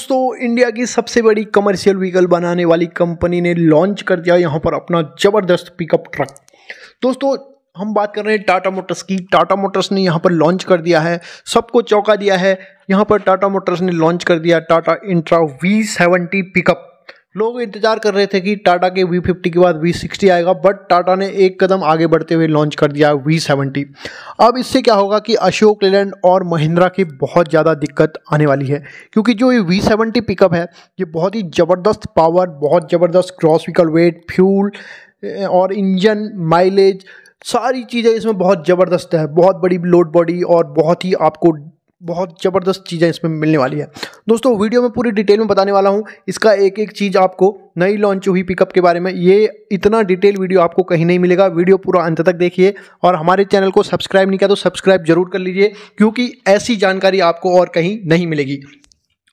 दोस्तों इंडिया की सबसे बड़ी कमर्शियल व्हीकल बनाने वाली कंपनी ने लॉन्च कर दिया यहाँ पर अपना ज़बरदस्त पिकअप ट्रक दोस्तों हम बात कर रहे हैं टाटा मोटर्स की टाटा मोटर्स ने यहाँ पर लॉन्च कर दिया है सबको चौंका दिया है यहाँ पर टाटा मोटर्स ने लॉन्च कर दिया Tata Intra V seventy pickup लोग इंतजार कर रहे थे कि टाटा के वी फिफ्टी के बाद वी सिक्सटी आएगा बट टाटा ने एक कदम आगे बढ़ते हुए लॉन्च कर दिया वी सेवेंटी अब इससे क्या होगा कि अशोक लेलैंड और महिंद्रा की बहुत ज़्यादा दिक्कत आने वाली है क्योंकि जो ये वी सेवेंटी पिकअप है ये बहुत ही ज़बरदस्त पावर बहुत ज़बरदस्त क्रॉस व्हीकल वेट फ्यूल और इंजन माइलेज सारी चीज़ें इसमें बहुत ज़बरदस्त है बहुत बड़ी लोड बॉडी और बहुत ही आपको बहुत ज़बरदस्त चीज़ें इसमें मिलने वाली है दोस्तों वीडियो में पूरी डिटेल में बताने वाला हूँ इसका एक एक चीज़ आपको नई लॉन्च हुई पिकअप के बारे में ये इतना डिटेल वीडियो आपको कहीं नहीं मिलेगा वीडियो पूरा अंत तक देखिए और हमारे चैनल को सब्सक्राइब नहीं किया तो सब्सक्राइब जरूर कर लीजिए क्योंकि ऐसी जानकारी आपको और कहीं नहीं मिलेगी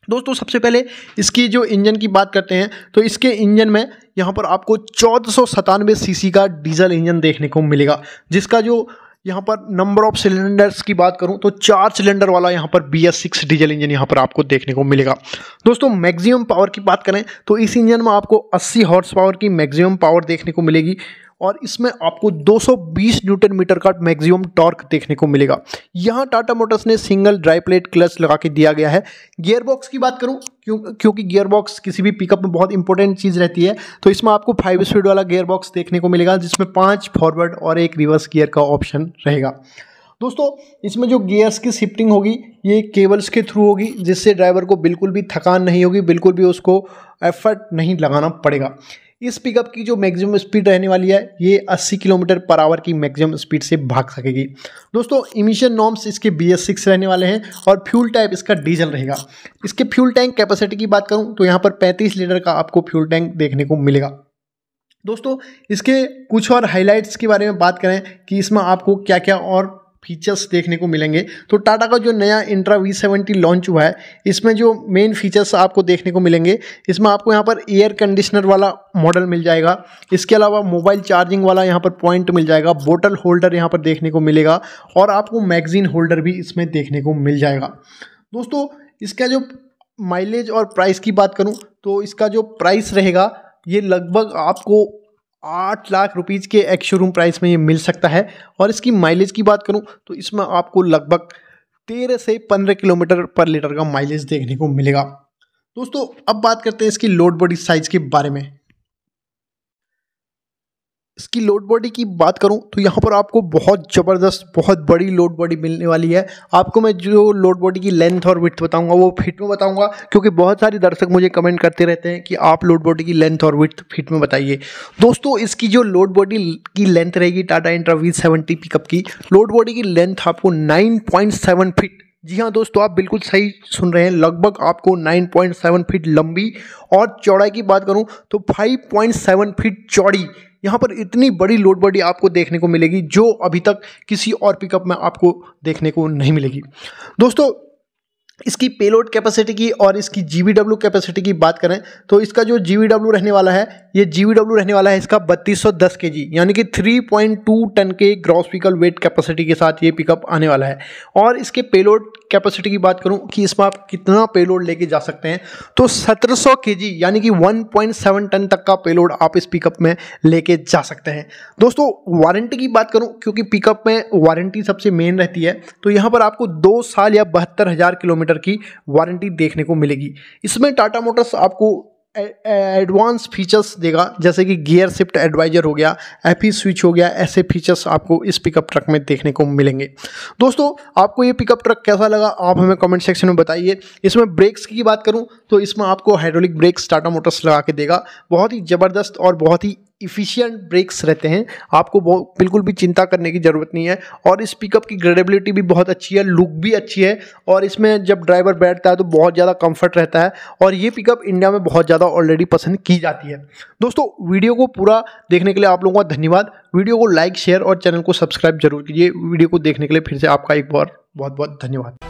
दोस्तों सबसे पहले इसकी जो इंजन की बात करते हैं तो इसके इंजन में यहाँ पर आपको चौदह सीसी का डीजल इंजन देखने को मिलेगा जिसका जो यहाँ पर नंबर ऑफ सिलेंडर्स की बात करूँ तो चार सिलेंडर वाला यहाँ पर B S six diesel engine यहाँ पर आपको देखने को मिलेगा दोस्तों मैक्सिमम पावर की बात करें तो इस इंजन में आपको 80 हॉर्स पावर की मैक्सिमम पावर देखने को मिलेगी और इसमें आपको 220 न्यूटन मीटर का मैक्सिमम टॉर्क देखने को मिलेगा यहाँ टाटा मोटर्स ने सिंगल ड्राई प्लेट क्लच लगा के दिया गया है गियरबॉक्स की बात करूँ क्यों क्योंकि गियरबॉक्स किसी भी पिकअप में बहुत इंपॉर्टेंट चीज़ रहती है तो इसमें आपको फाइव स्पीड वाला गियरबॉक्स देखने को मिलेगा जिसमें पाँच फॉरवर्ड और एक रिवर्स गियर का ऑप्शन रहेगा दोस्तों इसमें जो गियर्स की शिफ्टिंग होगी ये केबल्स के थ्रू होगी जिससे ड्राइवर को बिल्कुल भी थकान नहीं होगी बिल्कुल भी उसको एफर्ट नहीं लगाना पड़ेगा इस पिकअप की जो मैक्सिमम स्पीड रहने वाली है ये 80 किलोमीटर पर आवर की मैक्सिमम स्पीड से भाग सकेगी दोस्तों इमिशन नॉर्म्स इसके बी एस सिक्स रहने वाले हैं और फ्यूल टाइप इसका डीजल रहेगा इसके फ्यूल टैंक कैपेसिटी की बात करूँ तो यहाँ पर पैंतीस लीटर का आपको फ्यूल टैंक देखने को मिलेगा दोस्तों इसके कुछ और हाइलाइट्स के बारे में बात करें कि इसमें आपको क्या क्या और फीचर्स देखने को मिलेंगे तो टाटा का जो नया इंट्रा वी सेवेंटी लॉन्च हुआ है इसमें जो मेन फीचर्स आपको देखने को मिलेंगे इसमें आपको यहाँ पर एयर कंडीशनर वाला मॉडल मिल जाएगा इसके अलावा मोबाइल चार्जिंग वाला यहाँ पर पॉइंट मिल जाएगा बोटल होल्डर यहाँ पर देखने को मिलेगा और आपको मैगजीन होल्डर भी इसमें देखने को मिल जाएगा दोस्तों इसका जो माइलेज और प्राइस की बात करूँ तो इसका जो प्राइस रहेगा ये लगभग आपको आठ लाख रुपीज़ के एक शोरूम प्राइस में ये मिल सकता है और इसकी माइलेज की बात करूँ तो इसमें आपको लगभग तेरह से पंद्रह किलोमीटर पर लीटर का माइलेज देखने को मिलेगा दोस्तों अब बात करते हैं इसकी लोड बॉडी साइज़ के बारे में इसकी लोड बॉडी की बात करूं तो यहाँ पर आपको बहुत ज़बरदस्त बहुत बड़ी लोड बॉडी मिलने वाली है आपको मैं जो लोड बॉडी की लेंथ और विथ बताऊंगा वो फिट में बताऊंगा क्योंकि बहुत सारे दर्शक मुझे कमेंट करते रहते हैं कि आप लोड बॉडी की लेंथ और विथ फिट में बताइए दोस्तों इसकी जो लोड बॉडी की लेंथ रहेगी Tata Intra V seventy pickup की लोड बॉडी की लेंथ आपको नाइन पॉइंट सेवन फिट जी हाँ दोस्तों आप बिल्कुल सही सुन रहे हैं लगभग आपको 9.7 फीट लंबी और चौड़ाई की बात करूं तो 5.7 फीट चौड़ी यहाँ पर इतनी बड़ी लोड बॉडी आपको देखने को मिलेगी जो अभी तक किसी और पिकअप में आपको देखने को नहीं मिलेगी दोस्तों इसकी पेलोड कैपेसिटी की और इसकी जी कैपेसिटी की बात करें तो इसका जो जी रहने वाला है ये जी रहने वाला है इसका 3210 केजी यानी कि 3.2 टन के ग्रॉस व्हीकल वेट कैपेसिटी के साथ ये पिकअप आने वाला है और इसके पेलोड कैपेसिटी की बात करूं कि इसमें आप कितना पेलोड लेके जा सकते हैं तो 1700 जी यानी कि 1.7 टन तक का पेलोड आप इस पिकअप में लेके जा सकते हैं दोस्तों वारंटी की बात करूं क्योंकि पिकअप में वारंटी सबसे मेन रहती है तो यहाँ पर आपको दो साल या बहत्तर हज़ार किलोमीटर किलोमीटर की वारंटी देखने को मिलेगी इसमें टाटा मोटर्स आपको एडवांस फीचर्स देगा जैसे कि गियर शिफ्ट एडवाइजर हो गया एफ स्विच e हो गया ऐसे फीचर्स आपको इस पिकअप ट्रक में देखने को मिलेंगे दोस्तों आपको ये पिकअप ट्रक कैसा लगा आप हमें कमेंट सेक्शन में बताइए इसमें ब्रेक्स की बात करूँ तो इसमें आपको हाइड्रोलिक ब्रेक्स टाटा मोटर्स लगा के देगा बहुत ही ज़बरदस्त और बहुत ही इफ़िशियंट ब्रेक्स रहते हैं आपको बिल्कुल भी चिंता करने की ज़रूरत नहीं है और इस पिकअप की ग्रेडेबिलिटी भी बहुत अच्छी है लुक भी अच्छी है और इसमें जब ड्राइवर बैठता है तो बहुत ज़्यादा कंफर्ट रहता है और ये पिकअप इंडिया में बहुत ज़्यादा ऑलरेडी पसंद की जाती है दोस्तों वीडियो को पूरा देखने के लिए आप लोगों का धन्यवाद वीडियो को लाइक शेयर और चैनल को सब्सक्राइब जरूर कीजिए वीडियो को देखने के लिए फिर से आपका एक बार बहुत बहुत धन्यवाद